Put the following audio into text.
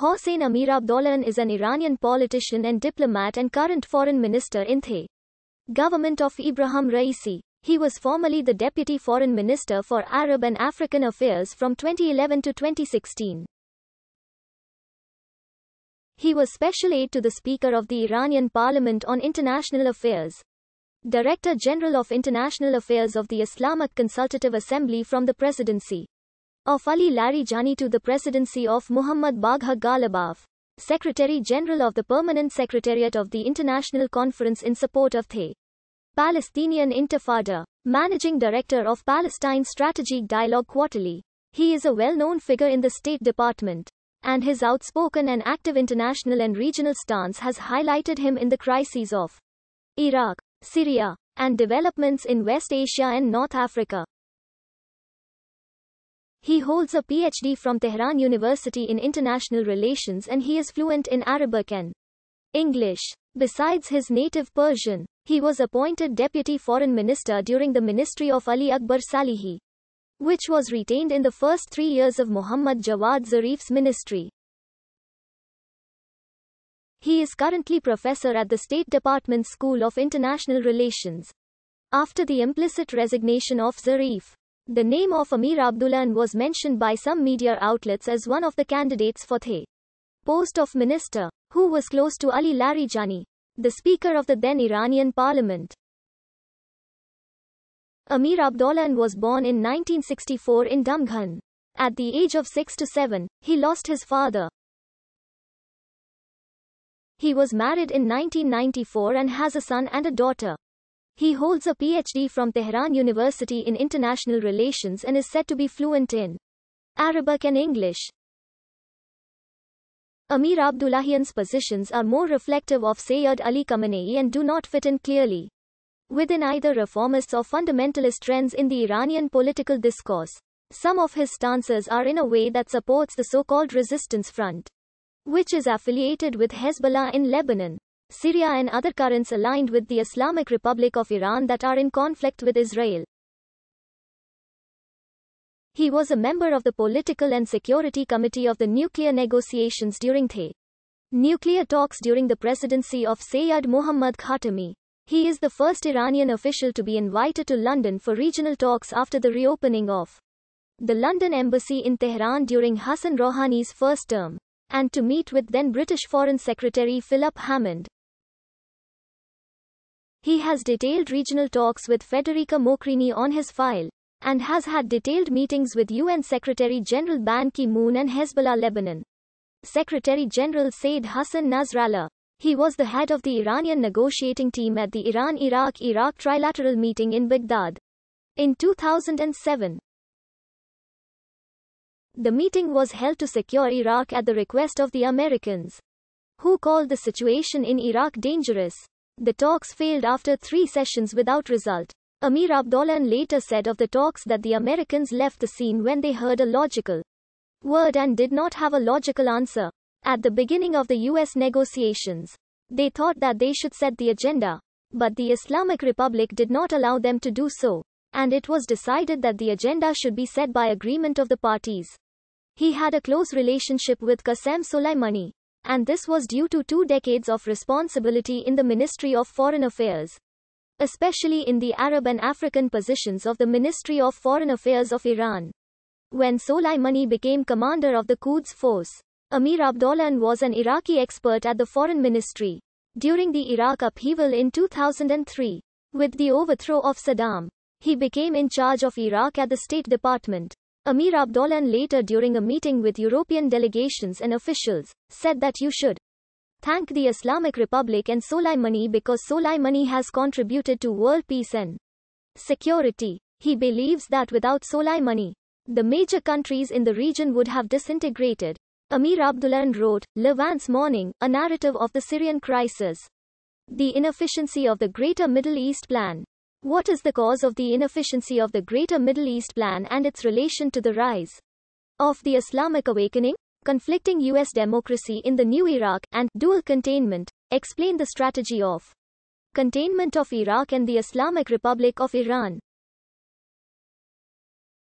Hossein Amir Abdollahian is an Iranian politician and diplomat and current foreign minister in the government of Ibrahim Raisi. He was formerly the deputy foreign minister for Arab and African affairs from 2011 to 2016. He was special aide to the Speaker of the Iranian Parliament on International Affairs, Director General of International Affairs of the Islamic Consultative Assembly from the Presidency of Ali Larijani to the presidency of Muhammad Bagha Galabaf, Secretary General of the Permanent Secretariat of the International Conference in support of the Palestinian Intifada, Managing Director of Palestine Strategic Dialogue Quarterly. He is a well-known figure in the State Department and his outspoken and active international and regional stance has highlighted him in the crises of Iraq, Syria, and developments in West Asia and North Africa. He holds a PhD from Tehran University in International Relations and he is fluent in Arabic and English. Besides his native Persian, he was appointed deputy foreign minister during the ministry of Ali Akbar Salihi, which was retained in the first three years of Muhammad Jawad Zarif's ministry. He is currently professor at the State Department School of International Relations. After the implicit resignation of Zarif, the name of Amir Abdullan was mentioned by some media outlets as one of the candidates for the post of minister, who was close to Ali Larijani, the speaker of the then Iranian parliament. Amir Abdullan was born in 1964 in Damghan. At the age of 6 to 7, he lost his father. He was married in 1994 and has a son and a daughter. He holds a PhD from Tehran University in International Relations and is said to be fluent in Arabic and English. Amir Abdullahian's positions are more reflective of Sayyid Ali Khamenei and do not fit in clearly within either reformist or fundamentalist trends in the Iranian political discourse. Some of his stances are in a way that supports the so-called resistance front, which is affiliated with Hezbollah in Lebanon. Syria and other currents aligned with the Islamic Republic of Iran that are in conflict with Israel. He was a member of the Political and Security Committee of the nuclear negotiations during the nuclear talks during the presidency of Sayyid Mohammad Khatami. He is the first Iranian official to be invited to London for regional talks after the reopening of the London Embassy in Tehran during Hassan Rouhani's first term, and to meet with then British Foreign Secretary Philip Hammond. He has detailed regional talks with Federica Mokrini on his file, and has had detailed meetings with UN Secretary General Ban Ki moon and Hezbollah Lebanon. Secretary General Said Hassan Nasrallah. He was the head of the Iranian negotiating team at the Iran Iraq Iraq trilateral meeting in Baghdad. In 2007, the meeting was held to secure Iraq at the request of the Americans, who called the situation in Iraq dangerous. The talks failed after three sessions without result. Amir Abdollan later said of the talks that the Americans left the scene when they heard a logical word and did not have a logical answer. At the beginning of the US negotiations, they thought that they should set the agenda, but the Islamic Republic did not allow them to do so, and it was decided that the agenda should be set by agreement of the parties. He had a close relationship with Qasem Soleimani and this was due to two decades of responsibility in the Ministry of Foreign Affairs, especially in the Arab and African positions of the Ministry of Foreign Affairs of Iran. When Soleimani became commander of the Quds force, Amir Abdollahan was an Iraqi expert at the Foreign Ministry. During the Iraq upheaval in 2003, with the overthrow of Saddam, he became in charge of Iraq at the State Department. Amir Abdolan later during a meeting with European delegations and officials, said that you should thank the Islamic Republic and Soleimani because Soleimani has contributed to world peace and security. He believes that without Soleimani, the major countries in the region would have disintegrated. Amir Abdullahan wrote, Levant's Morning, a narrative of the Syrian crisis. The inefficiency of the Greater Middle East Plan. What is the cause of the inefficiency of the Greater Middle East Plan and its relation to the rise of the Islamic awakening? Conflicting U.S. democracy in the new Iraq and dual containment. Explain the strategy of containment of Iraq and the Islamic Republic of Iran.